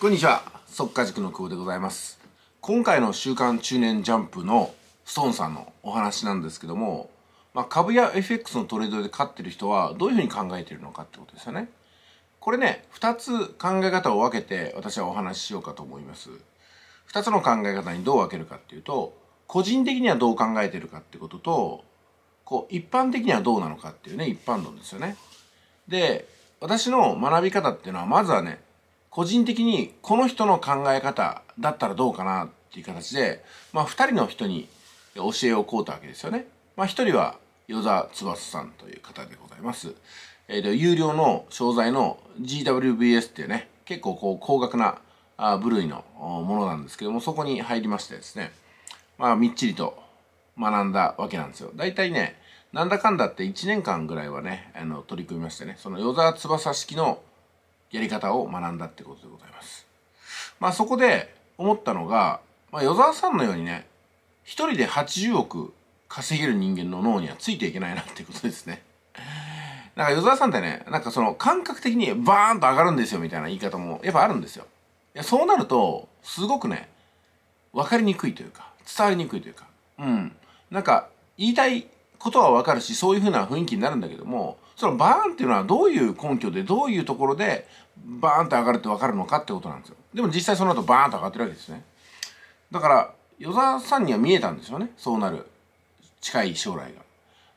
こんにちは速稼塾の久保でございます今回の「週刊中年ジャンプ」のストーンさんのお話なんですけども、まあ、株や FX のトレードで勝ってる人はどういうふうに考えてるのかってことですよねこれね2つ考え方を分けて私はお話ししようかと思います2つの考え方にどう分けるかっていうと個人的にはどう考えてるかってこととこう一般的にはどうなのかっていうね一般論ですよねで私の学び方っていうのはまずはね個人的にこの人の考え方だったらどうかなっていう形で、まあ、2人の人に教えをこうたわけですよね。まあ、1人は与座翼さんという方でございます。えー、有料の商材の GWBS っていうね、結構こう高額なあ部類のものなんですけども、そこに入りましてですね、まあ、みっちりと学んだわけなんですよ。大体ね、なんだかんだって1年間ぐらいはね、あの取り組みましてね、その与座翼式のやり方を学んだってことでございます。まあそこで思ったのが、まあ、与沢さんのようにね、一人で80億稼げる人間の脳にはついていけないなってことですね。なんか与沢さんってね、なんかその感覚的にバーンと上がるんですよみたいな言い方もやっぱあるんですよ。いやそうなると、すごくね、分かりにくいというか、伝わりにくいというか、うん。なんか言いたいことはわかるし、そういうふうな雰囲気になるんだけども、そのバーンっていうのはどういう根拠で、どういうところで、バーンって上がるってわかるのかってことなんですよ。でも実際その後バーンと上がってるわけですね。だから、与沢さんには見えたんですよね。そうなる。近い将来が。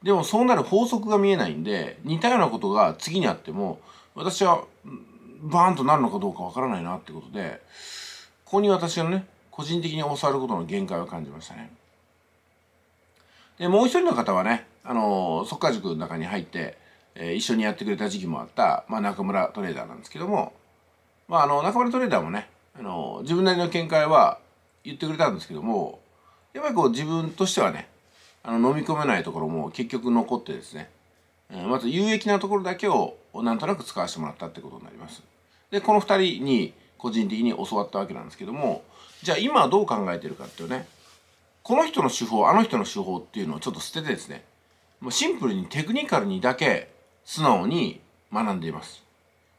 でもそうなる法則が見えないんで、似たようなことが次にあっても、私はバーンとなるのかどうかわからないなってことで、ここに私のね、個人的に教わることの限界を感じましたね。えもう一人の方はね、あの速稼塾の中に入って、え一緒にやってくれた時期もあった、まあ、中村トレーダーなんですけども、まあ、あの中村トレーダーもね、あの自分なりの見解は言ってくれたんですけどもやっぱりこう自分としてはねあの飲み込めないところも結局残ってですね、えまず有益なところだけをなんとなく使わせてもらったってことになります。でこの2人に個人的に教わったわけなんですけどもじゃあ今どう考えてるかっていうねこの人の手法あの人の手法っていうのをちょっと捨ててですねもうシンプルにテクニカルにだけ素直に学んでいます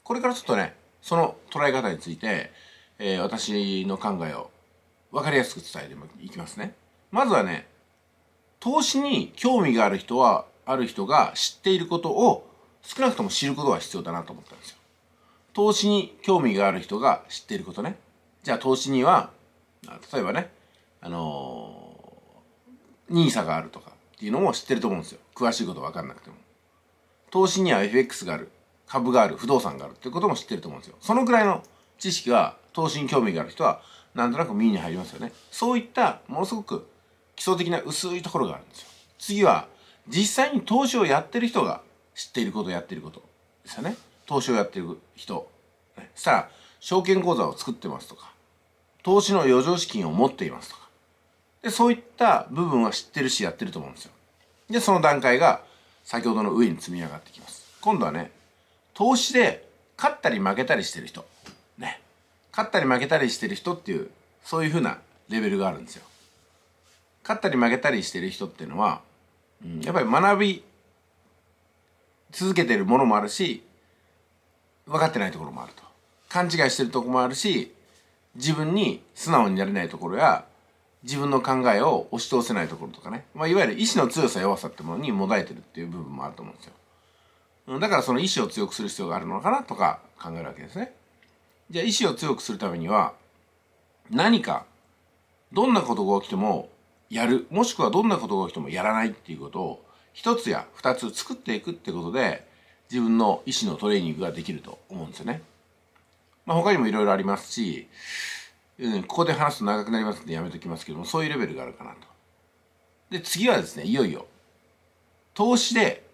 これからちょっとねその捉え方について、えー、私の考えを分かりやすく伝えていきますねまずはね投資に興味がある人はある人が知っていることを少なくとも知ることが必要だなと思ったんですよ投資に興味がある人が知っていることねじゃあ投資には例えばねあのー NISA があるとかっていうのも知ってると思うんですよ詳しいこと分かんなくても投資には FX がある株がある不動産があるってことも知ってると思うんですよそのくらいの知識は投資に興味がある人はなんとなく耳に入りますよねそういったものすごく基礎的な薄いところがあるんですよ次は実際に投資をやってる人が知っていることやってることですよね投資をやってる人そしたら証券口座を作ってますとか投資の余剰資金を持っていますとかでそういった部分は知ってるしやってると思うんですよでその段階が先ほどの上に積み上がってきます今度はね投資で勝ったり負けたりしてる人ね勝ったり負けたりしてる人っていうそういうふうなレベルがあるんですよ勝ったり負けたりしてる人っていうのは、やっぱり学び続けてるものもあるし分かってないところもあると勘違いしてるとこもあるし自分に素直になれないところや自分の考えを押し通せないところとかね、まあ、いわゆる意志の強さ弱さってものにもがてるっていう部分もあると思うんですよだからその意志を強くする必要があるのかなとか考えるわけですねじゃあ意志を強くするためには何かどんなことが起きてもやるもしくはどんなことが起きてもやらないっていうことを一つや二つ作っていくってことで自分の意思のトレーニングができると思うんですよね。まあ、他にもいろいろありますし、ここで話すと長くなりますんでやめときますけどもそういうレベルがあるかなと。で次はですねいよいよ投資で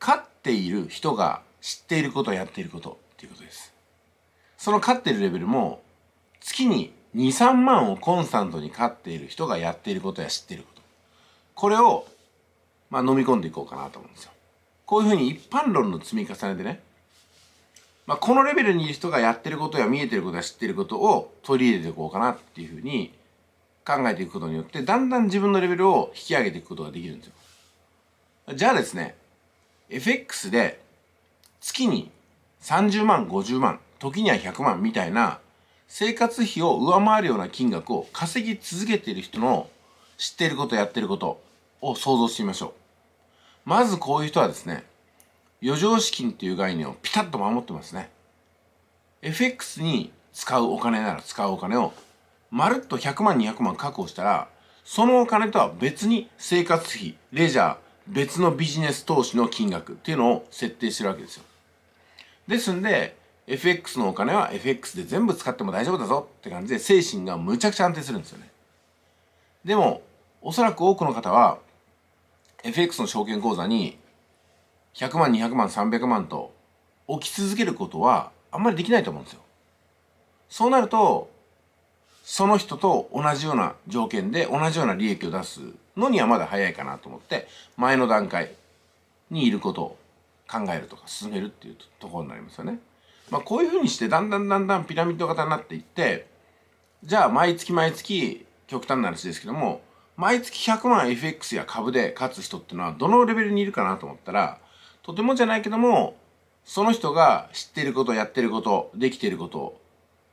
勝っている人が知っていることやっていることっていうことです。その勝ってるレベルも月に23万をコンスタントに勝っている人がやっていることや知っていることこれを、まあ、飲み込んでいこうかなと思うんですよ。こういうふうに一般論の積み重ねでねまあ、このレベルにいる人がやってることや見えてることや知ってることを取り入れていこうかなっていうふうに考えていくことによってだんだん自分のレベルを引き上げていくことができるんですよ。じゃあですね FX で月に30万50万時には100万みたいな生活費を上回るような金額を稼ぎ続けている人の知っていることやってることを想像してみましょう。まずこういう人はですね余剰資金っていう概念をピタッと守ってますね。FX に使うお金なら使うお金をまるっと100万200万確保したらそのお金とは別に生活費レジャー別のビジネス投資の金額っていうのを設定してるわけですよですんで FX のお金は FX で全部使っても大丈夫だぞって感じで精神がむちゃくちゃ安定するんですよねでもおそらく多くの方は FX の証券口座に100万200万300万と起き続けることはあんまりできないと思うんですよ。そうなるとその人と同じような条件で同じような利益を出すのにはまだ早いかなと思って前の段階にいることを考えるとか進めるっていうところになりますよね。まあ、こういうふうにしてだんだんだんだんピラミッド型になっていってじゃあ毎月毎月極端な話ですけども毎月100万 FX や株で勝つ人っていうのはどのレベルにいるかなと思ったらとてもじゃないけどもその人が知ってることやってることできてること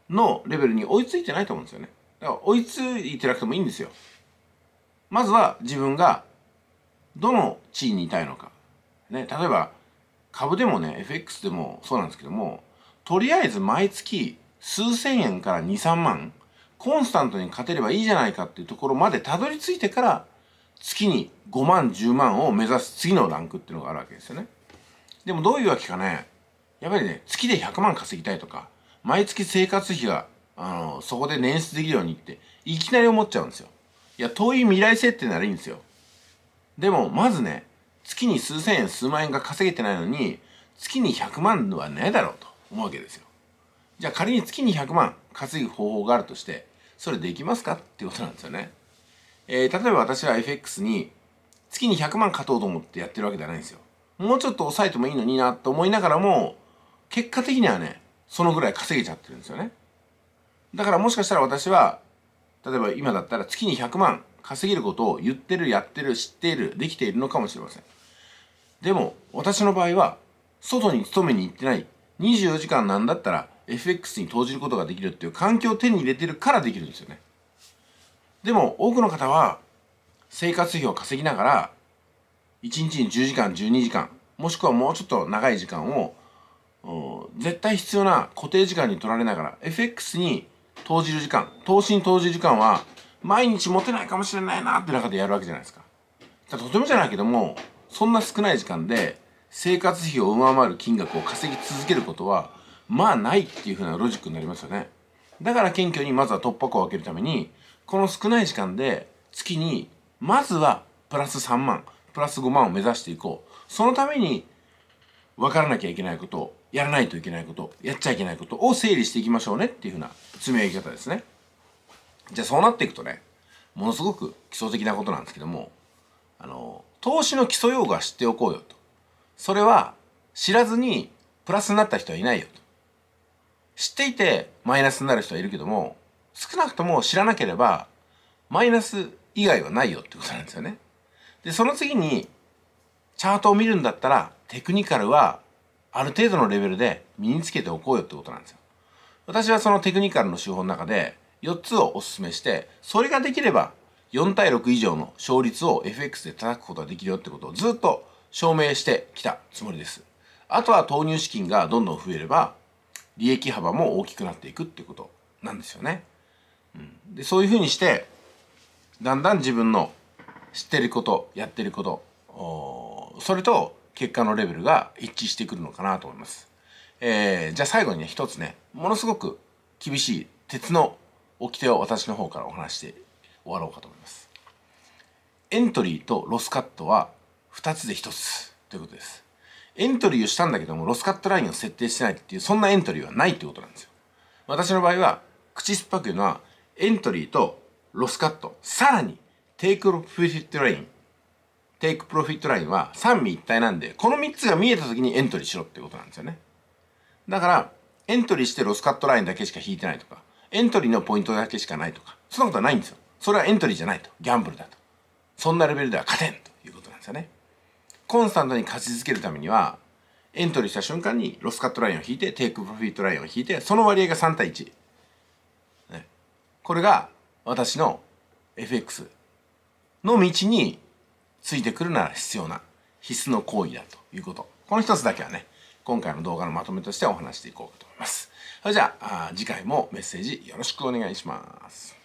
のレベルに追いついてないと思うんですよねだから追いついてなくてもいいんですよまずは自分がどの地位にいたいのか、ね、例えば株でもね FX でもそうなんですけどもとりあえず毎月数千円から23万コンスタントに勝てればいいじゃないかっていうところまでたどり着いてから月に5万10万を目指す次のランクっていうのがあるわけですよね。でもどういうわけかね、やっぱりね、月で100万稼ぎたいとか、毎月生活費が、あの、そこで捻出できるようにって、いきなり思っちゃうんですよ。いや、遠い未来設定ならいいんですよ。でも、まずね、月に数千円、数万円が稼げてないのに、月に100万はないだろうと思うわけですよ。じゃあ仮に月に100万稼ぐ方法があるとして、それできますかっていうことなんですよね。えー、例えば私は FX に月に100万勝とうと思ってやってるわけじゃないんですよ。もうちょっと抑えてもいいのになと思いながらも、結果的にはね、そのぐらい稼げちゃってるんですよね。だからもしかしたら私は、例えば今だったら月に100万稼げることを言ってる、やってる、知っている、できているのかもしれません。でも、私の場合は、外に勤めに行ってない、24時間なんだったら FX に投じることができるっていう環境を手に入れてるからできるんですよね。でも、多くの方は、生活費を稼ぎながら、1日に10時間12時間もしくはもうちょっと長い時間を絶対必要な固定時間に取られながら FX に投じる時間投資に投じる時間は毎日持てないかもしれないなって中でやるわけじゃないですかとてもじゃないけどもそんな少ない時間で生活費を上回る金額を稼ぎ続けることはまあないっていうふうなロジックになりますよねだから謙虚にまずは突破口を開けるためにこの少ない時間で月にまずはプラス3万プラス5万を目指していこうそのために分からなきゃいけないことやらないといけないことやっちゃいけないことを整理していきましょうねっていうふうな詰め上げ方ですねじゃあそうなっていくとねものすごく基礎的なことなんですけどもあの投資の基礎用語は知っておこうよとそれは知らずにプラスになった人はいないよと知っていてマイナスになる人はいるけども少なくとも知らなければマイナス以外はないよってことなんですよねでその次にチャートを見るんだったらテクニカルはある程度のレベルで身につけておこうよってことなんですよ。私はそのテクニカルの手法の中で4つをおすすめしてそれができれば4対6以上の勝率を FX で叩くことができるよってことをずっと証明してきたつもりです。あとは投入資金がどんどん増えれば利益幅も大きくなっていくってことなんですよね。うん、でそういうふうにしてだんだん自分の知ってることやってることそれと結果のレベルが一致してくるのかなと思います、えー、じゃあ最後にね一つねものすごく厳しい鉄の掟を私の方からお話して終わろうかと思いますエントリーとロスカットは2つで1つということですエントリーをしたんだけどもロスカットラインを設定してないっていうそんなエントリーはないってことなんですよ私の場合は口酸っぱく言うのはエントリーとロスカットさらにテイクプロフィットラインテイクプロフィットラインは三位一体なんでこの三つが見えた時にエントリーしろってことなんですよねだからエントリーしてロスカットラインだけしか引いてないとかエントリーのポイントだけしかないとかそんなことはないんですよそれはエントリーじゃないとギャンブルだとそんなレベルでは勝てんということなんですよねコンスタントに勝ち続けるためにはエントリーした瞬間にロスカットラインを引いてテイクプロフィットラインを引いてその割合が3対1、ね、これが私の FX の道についてくるなら必要な必須の行為だということ。この一つだけはね、今回の動画のまとめとしてお話していこうかと思います。それじゃあ、次回もメッセージよろしくお願いします。